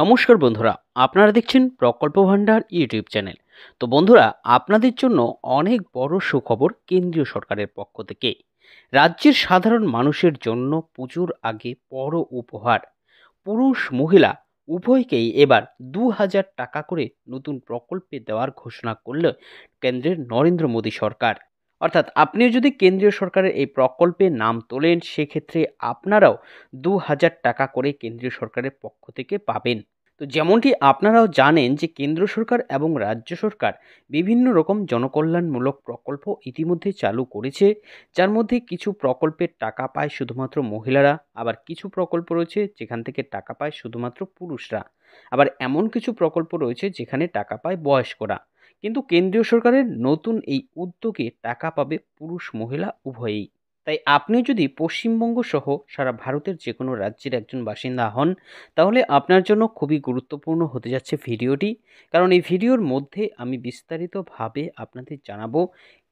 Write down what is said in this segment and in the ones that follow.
নমস্কার বন্ধুরা আপনারা দেখছেন প্রকল্প ভাণ্ডার ইউটিউব চ্যানেল তো বন্ধুরা আপনাদের জন্য অনেক বড় সুখবর কেন্দ্রীয় সরকারের পক্ষ থেকে রাজ্যের সাধারণ মানুষের জন্য পুজোর আগে বড় উপহার পুরুষ মহিলা উভয়কেই এবার দু হাজার টাকা করে নতুন প্রকল্পে দেওয়ার ঘোষণা করল কেন্দ্রের নরেন্দ্র মোদী সরকার অর্থাৎ আপনিও যদি কেন্দ্রীয় সরকারের এই প্রকল্পে নাম তোলেন সেক্ষেত্রে আপনারাও দু হাজার টাকা করে কেন্দ্রীয় সরকারের পক্ষ থেকে পাবেন তো যেমনটি আপনারাও জানেন যে কেন্দ্র সরকার এবং রাজ্য সরকার বিভিন্ন রকম জনকল্যাণমূলক প্রকল্প ইতিমধ্যে চালু করেছে যার মধ্যে কিছু প্রকল্পের টাকা পায় শুধুমাত্র মহিলারা আবার কিছু প্রকল্প রয়েছে যেখান থেকে টাকা পায় শুধুমাত্র পুরুষরা আবার এমন কিছু প্রকল্প রয়েছে যেখানে টাকা পায় বয়স্করা কিন্তু কেন্দ্রীয় সরকারের নতুন এই উদ্যোগে টাকা পাবে পুরুষ মহিলা উভয়েই তাই আপনি যদি পশ্চিমবঙ্গ সহ সারা ভারতের যে কোনো রাজ্যের একজন বাসিন্দা হন তাহলে আপনার জন্য খুবই গুরুত্বপূর্ণ হতে যাচ্ছে ভিডিওটি কারণ এই ভিডিওর মধ্যে আমি বিস্তারিতভাবে আপনাদের জানাবো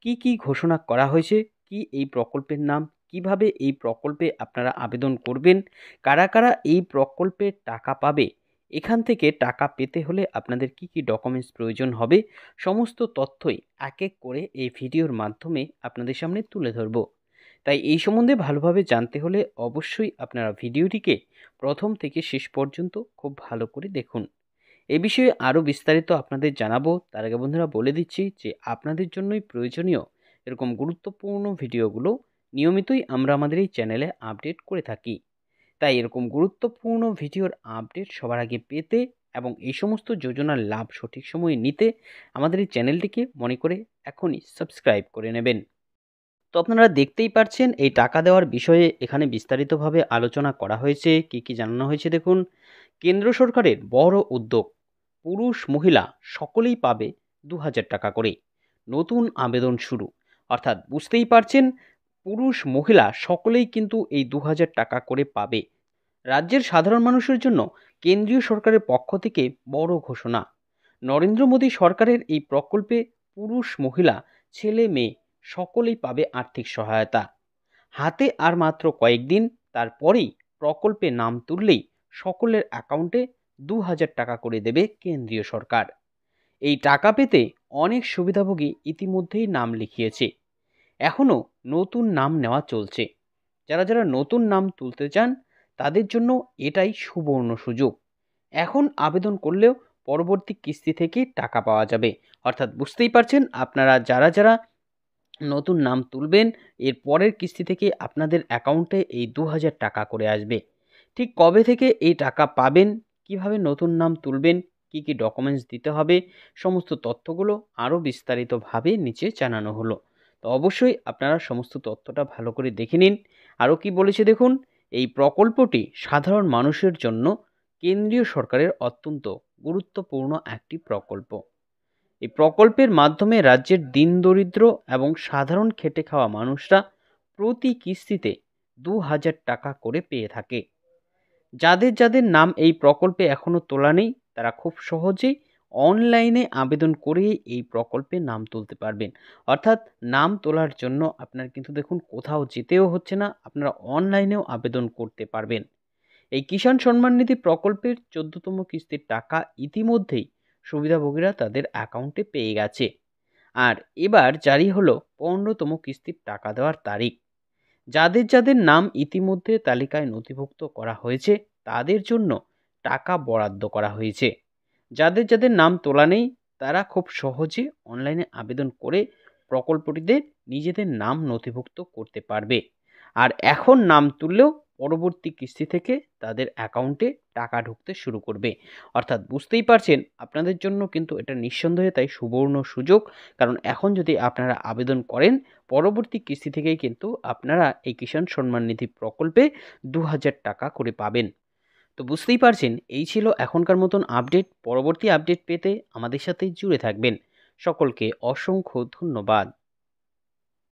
কি কি ঘোষণা করা হয়েছে কি এই প্রকল্পের নাম কিভাবে এই প্রকল্পে আপনারা আবেদন করবেন কারা কারা এই প্রকল্পে টাকা পাবে এখান থেকে টাকা পেতে হলে আপনাদের কি কি ডকুমেন্টস প্রয়োজন হবে সমস্ত তথ্যই এক এক করে এই ভিডিওর মাধ্যমে আপনাদের সামনে তুলে ধরব তাই এই সম্বন্ধে ভালোভাবে জানতে হলে অবশ্যই আপনারা ভিডিওটিকে প্রথম থেকে শেষ পর্যন্ত খুব ভালো করে দেখুন এ বিষয়ে আরও বিস্তারিত আপনাদের জানাবো তার আগে বন্ধুরা বলে দিচ্ছি যে আপনাদের জন্যই প্রয়োজনীয় এরকম গুরুত্বপূর্ণ ভিডিওগুলো নিয়মিতই আমরা আমাদের এই চ্যানেলে আপডেট করে থাকি তাই এরকম গুরুত্বপূর্ণ ভিডিওর আপডেট সবার আগে পেতে এবং এই সমস্ত যোজনার লাভ সঠিক সময়ে নিতে আমাদের এই চ্যানেলটিকে মনে করে এখনই সাবস্ক্রাইব করে নেবেন তো আপনারা দেখতেই পারছেন এই টাকা দেওয়ার বিষয়ে এখানে বিস্তারিতভাবে আলোচনা করা হয়েছে কি কি জানানো হয়েছে দেখুন কেন্দ্র সরকারের বড় উদ্যোগ পুরুষ মহিলা সকলেই পাবে দু টাকা করে নতুন আবেদন শুরু অর্থাৎ বুঝতেই পারছেন পুরুষ মহিলা সকলেই কিন্তু এই দু টাকা করে পাবে রাজ্যের সাধারণ মানুষের জন্য কেন্দ্রীয় সরকারের পক্ষ থেকে বড় ঘোষণা নরেন্দ্র মোদী সরকারের এই প্রকল্পে পুরুষ মহিলা ছেলে মেয়ে সকলেই পাবে আর্থিক সহায়তা হাতে আর মাত্র কয়েকদিন তারপরেই প্রকল্পে নাম তুললেই সকলের অ্যাকাউন্টে দু হাজার টাকা করে দেবে কেন্দ্রীয় সরকার এই টাকা পেতে অনেক সুবিধাভোগী ইতিমধ্যেই নাম লিখিয়েছে এখনও নতুন নাম নেওয়া চলছে যারা যারা নতুন নাম তুলতে চান তাদের জন্য এটাই সুবর্ণ সুযোগ এখন আবেদন করলেও পরবর্তী কিস্তি থেকে টাকা পাওয়া যাবে অর্থাৎ বুঝতেই পারছেন আপনারা যারা যারা নতুন নাম তুলবেন এর পরের কিস্তি থেকে আপনাদের অ্যাকাউন্টে এই দু টাকা করে আসবে ঠিক কবে থেকে এই টাকা পাবেন কিভাবে নতুন নাম তুলবেন কি কি ডকুমেন্টস দিতে হবে সমস্ত তথ্যগুলো আরও বিস্তারিতভাবে নিচে জানানো হলো তো অবশ্যই আপনারা সমস্ত তথ্যটা ভালো করে দেখে নিন আরও কি বলেছে দেখুন এই প্রকল্পটি সাধারণ মানুষের জন্য কেন্দ্রীয় সরকারের অত্যন্ত গুরুত্বপূর্ণ একটি প্রকল্প এই প্রকল্পের মাধ্যমে রাজ্যের দিন দরিদ্র এবং সাধারণ খেটে খাওয়া মানুষরা প্রতি কিস্তিতে দু হাজার টাকা করে পেয়ে থাকে যাদের যাদের নাম এই প্রকল্পে এখনও তোলা নেই তারা খুব সহজেই অনলাইনে আবেদন করে এই প্রকল্পে নাম তুলতে পারবেন অর্থাৎ নাম তোলার জন্য আপনার কিন্তু দেখুন কোথাও যেতেও হচ্ছে না আপনারা অনলাইনেও আবেদন করতে পারবেন এই কিষাণ সম্মান নিধি প্রকল্পের চোদ্দতম কিস্তির টাকা ইতিমধ্যেই সুবিধাভোগীরা তাদের অ্যাকাউন্টে পেয়ে গেছে আর এবার জারি হলো পনেরোতম কিস্তির টাকা দেওয়ার তারিখ যাদের যাদের নাম ইতিমধ্যে তালিকায় নথিভুক্ত করা হয়েছে তাদের জন্য টাকা বরাদ্দ করা হয়েছে যাদের যাদের নাম তোলা নেই তারা খুব সহজে অনলাইনে আবেদন করে প্রকল্পটিতে নিজেদের নাম নথিভুক্ত করতে পারবে আর এখন নাম তুললেও পরবর্তী কিস্তি থেকে তাদের অ্যাকাউন্টে টাকা ঢুকতে শুরু করবে অর্থাৎ বুঝতেই পারছেন আপনাদের জন্য কিন্তু এটা নিঃসন্দেহে তাই সুবর্ণ সুযোগ কারণ এখন যদি আপনারা আবেদন করেন পরবর্তী কিস্তি থেকেই কিন্তু আপনারা এই কিষাণ সম্মান নিধি প্রকল্পে দু টাকা করে পাবেন তো বুঝতেই পারছেন এই ছিল এখনকার মতন আপডেট পরবর্তী আপডেট পেতে আমাদের সাথে জুড়ে থাকবেন সকলকে অসংখ্য ধন্যবাদ